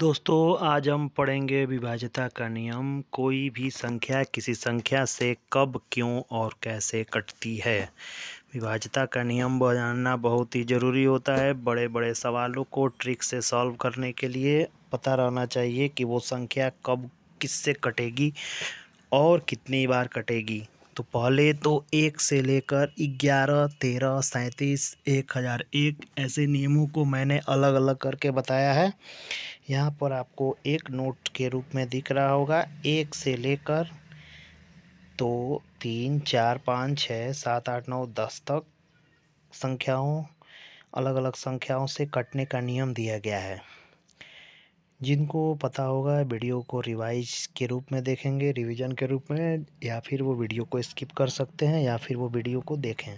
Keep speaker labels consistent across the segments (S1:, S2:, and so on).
S1: दोस्तों आज हम पढ़ेंगे विभाज्यता का नियम कोई भी संख्या किसी संख्या से कब क्यों और कैसे कटती है विभाज्यता का नियम जानना बहुत ही ज़रूरी होता है बड़े बड़े सवालों को ट्रिक से सॉल्व करने के लिए पता रहना चाहिए कि वो संख्या कब किससे कटेगी और कितनी बार कटेगी तो पहले तो एक से लेकर ग्यारह तेरह सैंतीस एक हज़ार एक ऐसे नियमों को मैंने अलग अलग करके बताया है यहाँ पर आपको एक नोट के रूप में दिख रहा होगा एक से लेकर दो तीन चार पाँच छः सात आठ नौ दस तक संख्याओं अलग अलग संख्याओं से कटने का नियम दिया गया है जिनको पता होगा वीडियो को रिवाइज के रूप में देखेंगे रिवीजन के रूप में या फिर वो वीडियो को स्किप कर सकते हैं या फिर वो वीडियो को देखें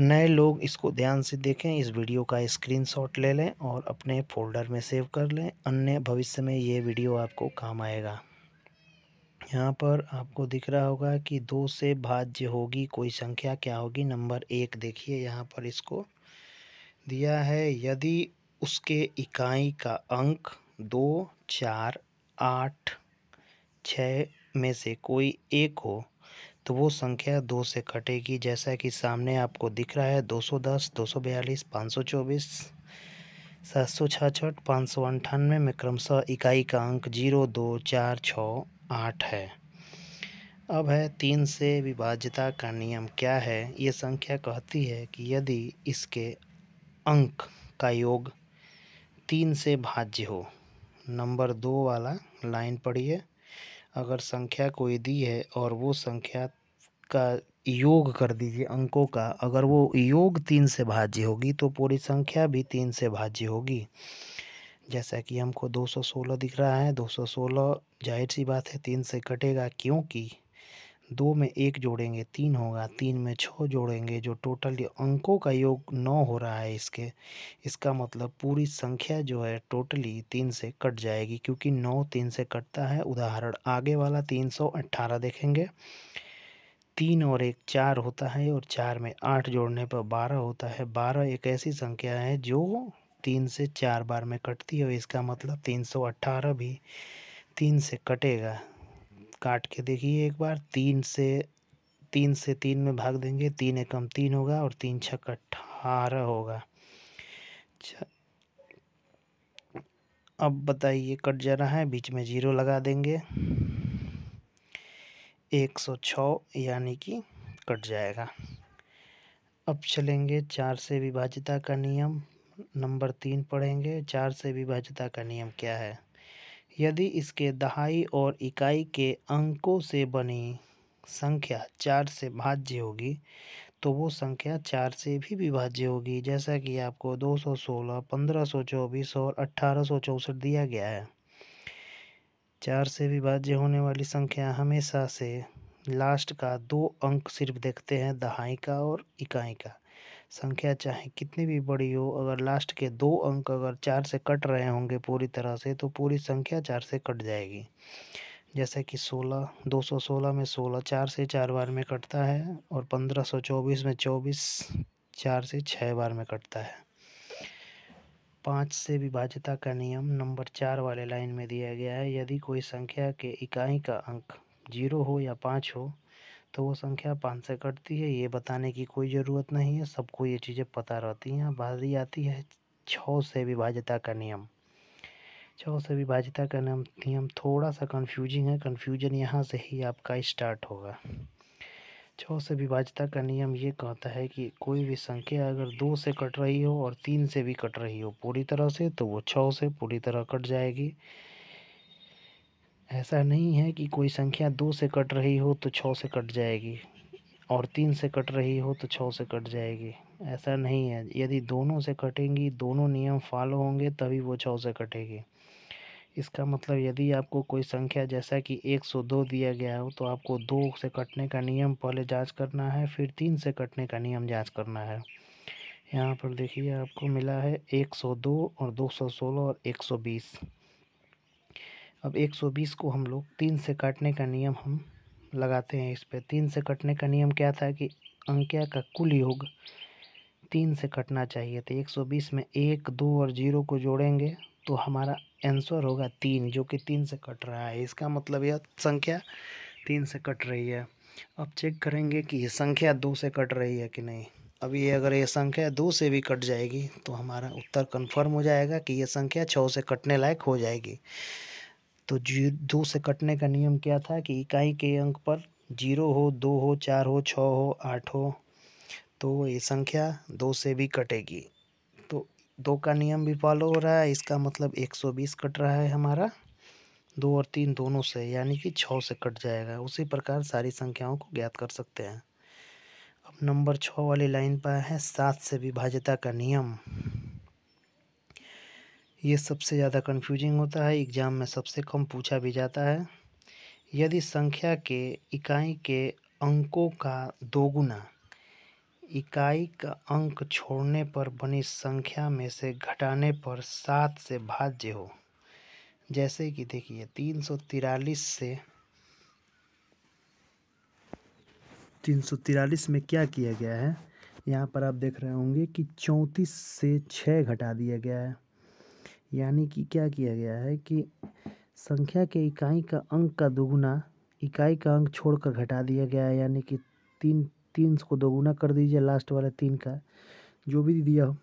S1: नए लोग इसको ध्यान से देखें इस वीडियो का स्क्रीनशॉट ले लें और अपने फोल्डर में सेव कर लें अन्य भविष्य में ये वीडियो आपको काम आएगा यहाँ पर आपको दिख रहा होगा कि दो से भाज्य होगी कोई संख्या क्या होगी नंबर एक देखिए यहाँ पर इसको दिया है यदि उसके इकाई का अंक दो चार आठ छः में से कोई एक हो तो वो संख्या दो से कटेगी जैसा कि सामने आपको दिख रहा है दो सौ दस दो सौ बयालीस पाँच सौ चौबीस सात सौ छाछठ पाँच सौ अंठानवे में क्रमशः इकाई का अंक जीरो दो चार छः आठ है अब है तीन से विभाज्यता का नियम क्या है ये संख्या कहती है कि यदि इसके अंक का योग तीन से भाज्य हो नंबर दो वाला लाइन पढ़िए अगर संख्या कोई दी है और वो संख्या का योग कर दीजिए अंकों का अगर वो योग तीन से भाज्य होगी तो पूरी संख्या भी तीन से भाज्य होगी जैसा कि हमको 216 दिख रहा है 216 जाहिर सी बात है तीन से कटेगा क्योंकि दो में एक जोड़ेंगे तीन होगा तीन में छः जोड़ेंगे जो टोटल अंकों का योग नौ हो रहा है इसके इसका मतलब पूरी संख्या जो है टोटली तीन से कट जाएगी क्योंकि नौ तीन से कटता है उदाहरण आगे वाला तीन सौ अट्ठारह देखेंगे तीन और एक चार होता है और चार में आठ जोड़ने पर बारह होता है बारह एक ऐसी संख्या है जो तीन से चार बार में कटती है इसका मतलब तीन सौ अट्ठारह भी तीन से कटेगा काट के देखिए एक बार तीन से तीन से तीन में भाग देंगे तीन एकम तीन होगा और तीन छक अठारह होगा अब बताइए कट जा रहा है बीच में जीरो लगा देंगे एक सौ छः यानी कि कट जाएगा अब चलेंगे चार से विभाज्यता का नियम नंबर तीन पढ़ेंगे चार से विभाज्यता का नियम क्या है यदि इसके दहाई और इकाई के अंकों से बनी संख्या चार से भाज्य होगी तो वो संख्या चार से भी विभाज्य होगी जैसा कि आपको 216, 1524 और अट्ठारह दिया गया है चार से विभाज्य होने वाली संख्या हमेशा से लास्ट का दो अंक सिर्फ देखते हैं दहाई का और इकाई का संख्या चाहे कितनी भी बड़ी हो अगर लास्ट के दो अंक अगर चार से कट रहे होंगे पूरी तरह से तो पूरी संख्या चार से कट जाएगी जैसे कि सोलह दो सौ सोलह में सोलह चार से चार बार में कटता है और पंद्रह सौ चौबीस में चौबीस चार से छः बार में कटता है पाँच से विभाज्यता का नियम नंबर चार वाले लाइन में दिया गया है यदि कोई संख्या के इकाई का अंक जीरो हो या पाँच हो तो वो संख्या पाँच से कटती है ये बताने की कोई ज़रूरत नहीं है सबको ये चीज़ें पता रहती हैं बाजी आती है छः से विभाज्यता का नियम छः से विभाज्यता का नियम नियम थोड़ा सा कन्फ्यूजिंग है कन्फ्यूजन यहाँ से ही आपका स्टार्ट होगा छः से विभाज्यता का नियम ये कहता है कि कोई भी संख्या अगर दो से कट रही हो और तीन से भी कट रही हो पूरी तरह से तो वो छः से पूरी तरह कट जाएगी ऐसा नहीं है कि कोई संख्या दो से कट रही हो तो छः से कट जाएगी और तीन से कट रही हो तो छः से कट जाएगी ऐसा नहीं है यदि दोनों से कटेंगी दोनों नियम फॉलो होंगे तभी वो छः से कटेगी इसका मतलब यदि आपको कोई संख्या जैसा कि एक सौ दो दिया गया हो तो आपको दो से कटने का नियम पहले जांच करना है फिर तीन से कटने का नियम जांच करना है यहाँ पर देखिए आपको मिला है एक सौ दो और दो सौ सोलह और एक सौ बीस अब 120 को हम लोग तीन से काटने का नियम हम लगाते हैं इस पर तीन से कटने का नियम क्या था कि अंक्या का कुल योग तीन से कटना चाहिए तो 120 में एक दो और जीरो को जोड़ेंगे तो हमारा आंसर होगा तीन जो कि तीन से कट रहा है इसका मतलब यह संख्या तीन से कट रही है अब चेक करेंगे कि ये संख्या दो से कट रही है कि नहीं अब ये अगर ये संख्या दो से भी कट जाएगी तो हमारा उत्तर कन्फर्म हो जाएगा कि यह संख्या छः से कटने लायक हो जाएगी तो जी दो से कटने का नियम क्या था कि इकाई के अंक पर जीरो हो दो हो चार हो छः हो आठ हो तो ये संख्या दो से भी कटेगी तो दो का नियम भी फॉलो हो रहा है इसका मतलब एक सौ बीस कट रहा है हमारा दो और तीन दोनों से यानी कि छः से कट जाएगा उसी प्रकार सारी संख्याओं को ज्ञात कर सकते हैं अब नंबर छः वाली लाइन पर है सात से विभाज्यता का नियम ये सबसे ज़्यादा कन्फ्यूजिंग होता है एग्ज़ाम में सबसे कम पूछा भी जाता है यदि संख्या के इकाई के अंकों का दोगुना इकाई का अंक छोड़ने पर बनी संख्या में से घटाने पर सात से भाज्य हो जैसे कि देखिए तीन सौ तिरालीस से तीन सौ तिरालीस में क्या किया गया है यहाँ पर आप देख रहे होंगे कि चौंतीस से छः घटा दिया गया है यानी कि क्या किया गया है कि संख्या के इकाई का अंक का दोगुना इकाई का अंक छोड़कर घटा दिया गया है यानी कि तीन तीन को दोगुना कर दीजिए लास्ट वाला तीन का जो भी दिया हो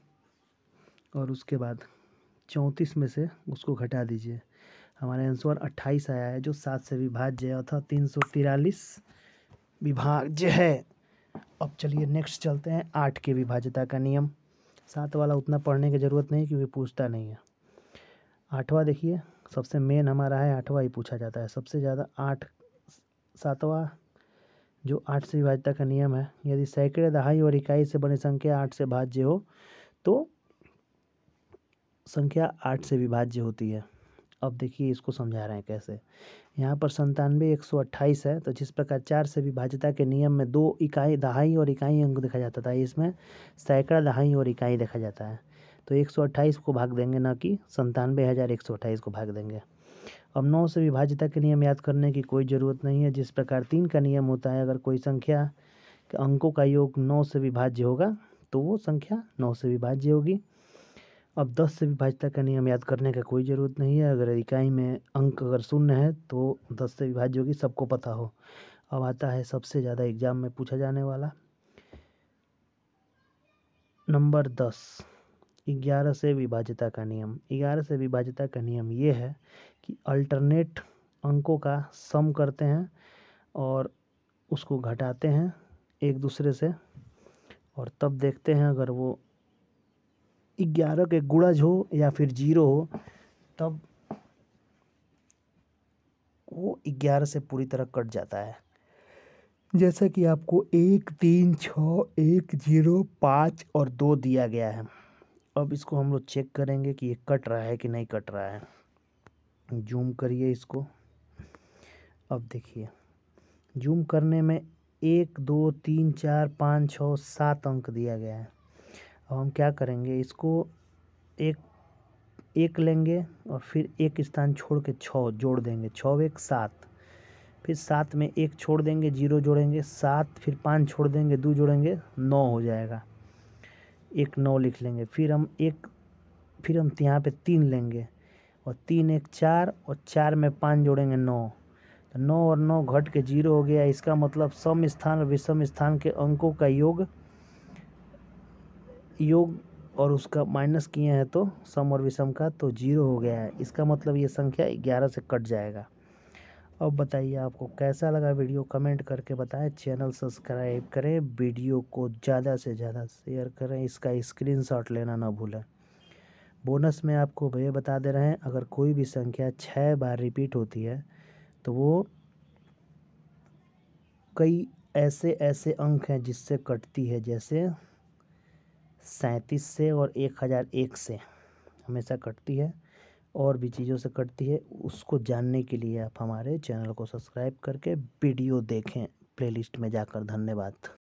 S1: और उसके बाद चौंतीस में से उसको घटा दीजिए हमारा आंसर अट्ठाईस आया है जो सात से विभाज्य अर्थात तीन सौ तिरालीस विभाज्य है अब चलिए नेक्स्ट चलते हैं आठ के विभाज्यता का नियम सात वाला उतना पढ़ने की ज़रूरत नहीं क्योंकि पूछता नहीं है आठवा देखिए सबसे मेन हमारा है आठवां ही पूछा जाता है सबसे ज़्यादा आठ सातवा जो आठ से विभाजता का नियम है यदि सैकड़े दहाई और इकाई से बनी संख्या आठ से भाज्य हो तो संख्या आठ से विभाज्य होती है अब देखिए इसको समझा रहे हैं कैसे यहाँ पर संतानवे एक सौ अट्ठाईस है तो जिस प्रकार चार से विभाज्यता के नियम में दो इकाई दहाई और इकाई अंक देखा जाता था इसमें सैकड़ा दहाई और इकाई देखा जाता है तो एक सौ अट्ठाईस को भाग देंगे ना कि संतानवे हज़ार एक सौ अट्ठाईस को भाग देंगे अब नौ से विभाज्यता के नियम याद करने की कोई ज़रूरत नहीं है जिस प्रकार तीन का नियम होता है अगर कोई संख्या अंकों का योग नौ से विभाज्य होगा तो वो संख्या नौ से विभाज्य होगी अब दस से विभाज्यता का नियम याद करने का कोई ज़रूरत नहीं है अगर इकाई में अंक अगर शून्य है तो दस से विभाज्य होगी सबको पता हो अब आता है सबसे ज़्यादा एग्जाम में पूछा जाने वाला नंबर दस ग्यारह से विभाज्यता का नियम ग्यारह से विभाज्यता का नियम ये है कि अल्टरनेट अंकों का सम करते हैं और उसको घटाते हैं एक दूसरे से और तब देखते हैं अगर वो ग्यारह के गुड़ज हो या फिर जीरो हो तब वो ग्यारह से पूरी तरह कट जाता है जैसा कि आपको एक तीन छः एक जीरो पाँच और दो दिया गया है अब इसको हम लोग चेक करेंगे कि ये कट रहा है कि नहीं कट रहा है जूम करिए इसको अब देखिए जूम करने में एक दो तीन चार पाँच छः सात अंक दिया गया है अब हम क्या करेंगे इसको एक एक लेंगे और फिर एक स्थान छोड़ के छः जोड़ देंगे छः एक सात फिर सात में एक छोड़ देंगे जीरो जोड़ेंगे सात फिर पाँच छोड़ देंगे दो जोड़ेंगे नौ हो जाएगा एक नौ लिख लेंगे फिर हम एक फिर हम तो यहाँ पे तीन लेंगे और तीन एक चार और चार में पाँच जोड़ेंगे नौ तो नौ और नौ घट के जीरो हो गया इसका मतलब सम स्थान और विषम स्थान के अंकों का योग योग और उसका माइनस किए हैं तो सम और विषम का तो जीरो हो गया है इसका मतलब ये संख्या ग्यारह से कट जाएगा अब बताइए आपको कैसा लगा वीडियो कमेंट करके बताएं चैनल सब्सक्राइब करें वीडियो को ज़्यादा से ज़्यादा शेयर करें इसका स्क्रीनशॉट लेना ना भूलें बोनस में आपको ये बता दे रहे हैं अगर कोई भी संख्या छः बार रिपीट होती है तो वो कई ऐसे ऐसे अंक हैं जिससे कटती है जैसे सैंतीस से और एक हज़ार एक से हमेशा कटती है और भी चीज़ों से कटती है उसको जानने के लिए आप हमारे चैनल को सब्सक्राइब करके वीडियो देखें प्लेलिस्ट में जाकर धन्यवाद